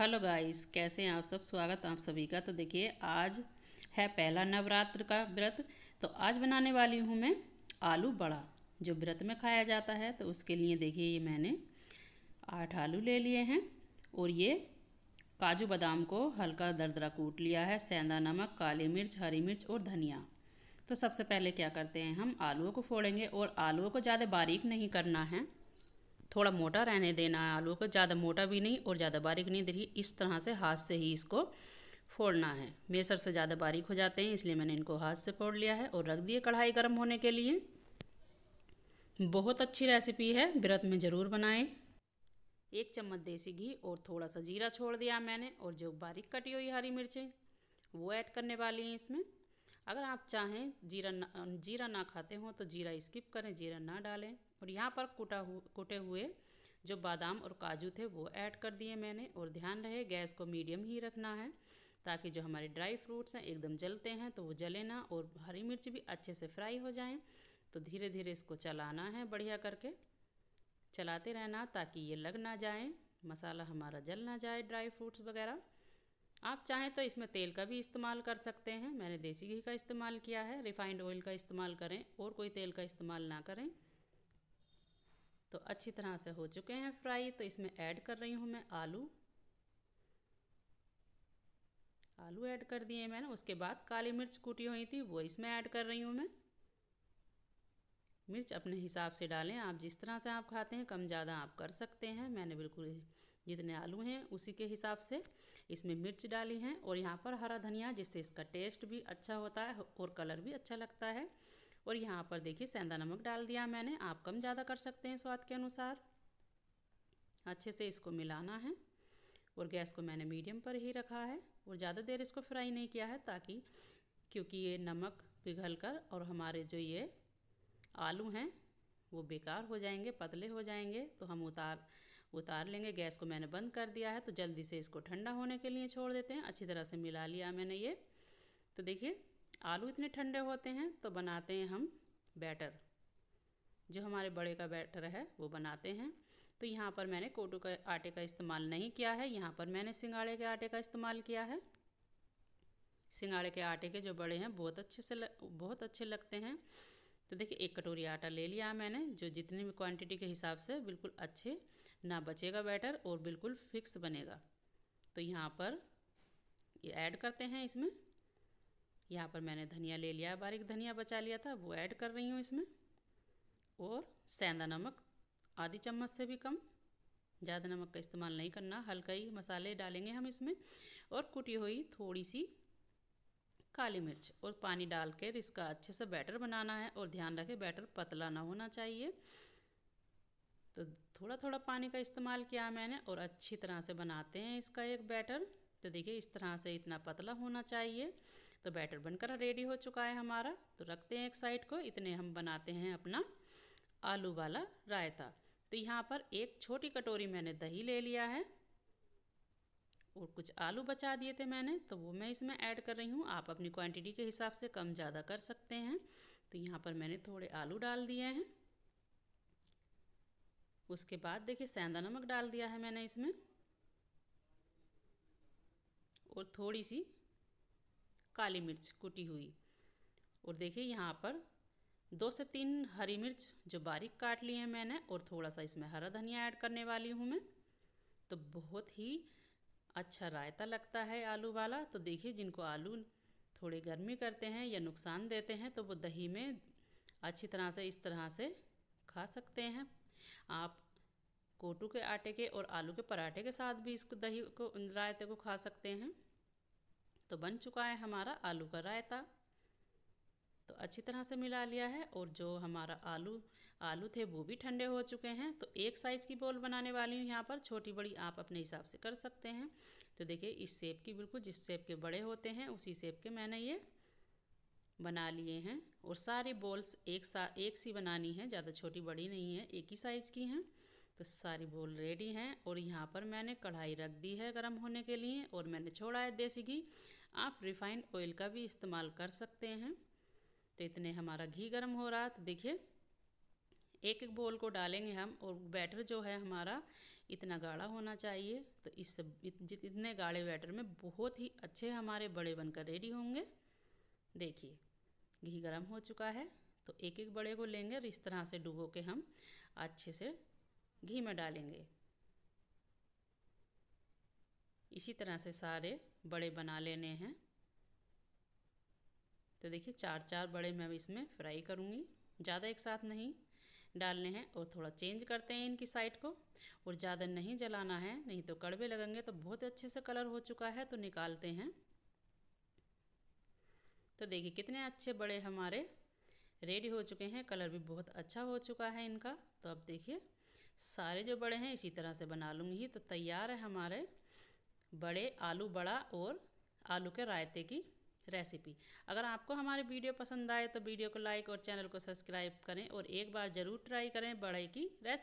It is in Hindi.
हेलो गाइस कैसे हैं आप सब स्वागत आप सभी का तो देखिए आज है पहला नवरात्र का व्रत तो आज बनाने वाली हूँ मैं आलू बड़ा जो व्रत में खाया जाता है तो उसके लिए देखिए ये मैंने आठ आलू ले लिए हैं और ये काजू बादाम को हल्का दरदरा कूट लिया है सेंधा नमक काली मिर्च हरी मिर्च और धनिया तो सबसे पहले क्या करते हैं हम आलुओं को फोड़ेंगे और आलुओं को ज़्यादा बारीक नहीं करना है थोड़ा मोटा रहने देना है आलू को ज़्यादा मोटा भी नहीं और ज़्यादा बारीक नहीं देखिए इस तरह से हाथ से ही इसको फोड़ना है मेसर से ज़्यादा बारीक हो जाते हैं इसलिए मैंने इनको हाथ से फोड़ लिया है और रख दिए कढ़ाई गर्म होने के लिए बहुत अच्छी रेसिपी है व्रत में ज़रूर बनाएं एक चम्मच देसी घी और थोड़ा सा जीरा छोड़ दिया मैंने और जो बारीक कटी हुई हरी मिर्चें वो ऐड करने वाली हैं इसमें अगर आप चाहें जीरा ना जीरा ना खाते हों तो जीरा स्किप करें जीरा ना डालें और यहाँ पर कुटा हु, कुटे हुए जो बादाम और काजू थे वो ऐड कर दिए मैंने और ध्यान रहे गैस को मीडियम ही रखना है ताकि जो हमारे ड्राई फ्रूट्स हैं एकदम जलते हैं तो वो जले ना और हरी मिर्च भी अच्छे से फ्राई हो जाएं तो धीरे धीरे इसको चलाना है बढ़िया करके चलाते रहना ताकि ये लग ना जाए मसाला हमारा जल ना जाए ड्राई फ्रूट्स वगैरह आप चाहें तो इसमें तेल का भी इस्तेमाल कर सकते हैं मैंने देसी घी का इस्तेमाल किया है रिफाइंड ऑयल का इस्तेमाल करें और कोई तेल का इस्तेमाल ना करें तो अच्छी तरह से हो चुके हैं फ्राई तो इसमें ऐड कर रही हूँ मैं आलू आलू ऐड कर दिए मैंने उसके बाद काली मिर्च कूटी हुई थी वो इसमें ऐड कर रही हूँ मैं मिर्च अपने हिसाब से डालें आप जिस तरह से आप खाते हैं कम ज़्यादा आप कर सकते हैं मैंने बिल्कुल जितने आलू हैं उसी के हिसाब से इसमें मिर्च डाली हैं और यहाँ पर हरा धनिया जिससे इसका टेस्ट भी अच्छा होता है और कलर भी अच्छा लगता है और यहाँ पर देखिए सेंधा नमक डाल दिया मैंने आप कम ज़्यादा कर सकते हैं स्वाद के अनुसार अच्छे से इसको मिलाना है और गैस को मैंने मीडियम पर ही रखा है और ज़्यादा देर इसको फ्राई नहीं किया है ताकि क्योंकि ये नमक पिघल कर और हमारे जो ये आलू हैं वो बेकार हो जाएंगे पतले हो जाएंगे तो हम उतार उतार लेंगे गैस को मैंने बंद कर दिया है तो जल्दी से इसको ठंडा होने के लिए छोड़ देते हैं अच्छी तरह से मिला लिया मैंने ये तो देखिए आलू इतने ठंडे होते हैं तो बनाते हैं हम बैटर जो हमारे बड़े का बैटर है वो बनाते हैं तो यहाँ पर मैंने कोटू का आटे का इस्तेमाल नहीं किया है यहाँ पर मैंने सिंगाड़े के आटे का इस्तेमाल किया है सिंगाड़े के आटे के जो बड़े हैं बहुत अच्छे से बहुत अच्छे लगते हैं तो देखिए एक कटोरी आटा ले लिया मैंने जो जितनी भी क्वांटिटी के हिसाब से बिल्कुल अच्छे ना बचेगा बैटर और बिल्कुल फिक्स बनेगा तो यहाँ पर ये ऐड करते हैं इसमें यहाँ पर मैंने धनिया ले लिया बारीक धनिया बचा लिया था वो ऐड कर रही हूँ इसमें और सेंधा नमक आधी चम्मच से भी कम ज़्यादा नमक का इस्तेमाल नहीं करना हल्का ही मसाले डालेंगे हम इसमें और कुटी हुई थोड़ी सी काली मिर्च और पानी डाल कर इसका अच्छे से बैटर बनाना है और ध्यान रखें बैटर पतला ना होना चाहिए तो थोड़ा थोड़ा पानी का इस्तेमाल किया मैंने और अच्छी तरह से बनाते हैं इसका एक बैटर तो देखिए इस तरह से इतना पतला होना चाहिए तो बैटर बनकर रेडी हो चुका है हमारा तो रखते हैं एक साइड को इतने हम बनाते हैं अपना आलू वाला रायता तो यहाँ पर एक छोटी कटोरी मैंने दही ले लिया है और कुछ आलू बचा दिए थे मैंने तो वो मैं इसमें ऐड कर रही हूँ आप अपनी क्वांटिटी के हिसाब से कम ज़्यादा कर सकते हैं तो यहाँ पर मैंने थोड़े आलू डाल दिए हैं उसके बाद देखिए सेंधा नमक डाल दिया है मैंने इसमें और थोड़ी सी काली मिर्च कुटी हुई और देखिए यहाँ पर दो से तीन हरी मिर्च जो बारीक काट ली है मैंने और थोड़ा सा इसमें हरा धनिया ऐड करने वाली हूँ मैं तो बहुत ही अच्छा रायता लगता है आलू वाला तो देखिए जिनको आलू थोड़े गर्मी करते हैं या नुकसान देते हैं तो वो दही में अच्छी तरह से इस तरह से खा सकते हैं आप कोटू के आटे के और आलू के पराठे के साथ भी इसको दही को रायते को खा सकते हैं तो बन चुका है हमारा आलू का रायता तो अच्छी तरह से मिला लिया है और जो हमारा आलू आलू थे वो भी ठंडे हो चुके हैं तो एक साइज़ की बॉल बनाने वाली हूँ यहाँ पर छोटी बड़ी आप अपने हिसाब से कर सकते हैं तो देखिए इस सेब की बिल्कुल जिस सेब के बड़े होते हैं उसी सेब के मैंने ये बना लिए हैं और सारे बॉल्स एक सा एक सी बनानी है ज़्यादा छोटी बड़ी नहीं है एक ही साइज़ की हैं तो सारी बॉल रेडी हैं और यहाँ पर मैंने कढ़ाई रख दी है गर्म होने के लिए और मैंने छोड़ा है देसी घी आप रिफाइंड ऑयल का भी इस्तेमाल कर सकते हैं तो इतने हमारा घी गर्म हो रहा तो देखिए एक एक बॉल को डालेंगे हम और बैटर जो है हमारा इतना गाढ़ा होना चाहिए तो इस इतने गाढ़े बैटर में बहुत ही अच्छे हमारे बड़े बनकर रेडी होंगे देखिए घी गर्म हो चुका है तो एक एक बड़े को लेंगे और इस तरह से डुबो के हम अच्छे से घी में डालेंगे इसी तरह से सारे बड़े बना लेने हैं तो देखिए चार चार बड़े मैं इसमें फ्राई करूँगी ज़्यादा एक साथ नहीं डालने हैं और थोड़ा चेंज करते हैं इनकी साइड को और ज़्यादा नहीं जलाना है नहीं तो कड़वे लगेंगे तो बहुत अच्छे से कलर हो चुका है तो निकालते हैं तो देखिए कितने अच्छे बड़े हमारे रेडी हो चुके हैं कलर भी बहुत अच्छा हो चुका है इनका तो अब देखिए सारे जो बड़े हैं इसी तरह से बना लूँगी तो तैयार है हमारे बड़े आलू बड़ा और आलू के रायते की रेसिपी अगर आपको हमारे वीडियो पसंद आए तो वीडियो को लाइक और चैनल को सब्सक्राइब करें और एक बार ज़रूर ट्राई करें बड़े की रेसिपी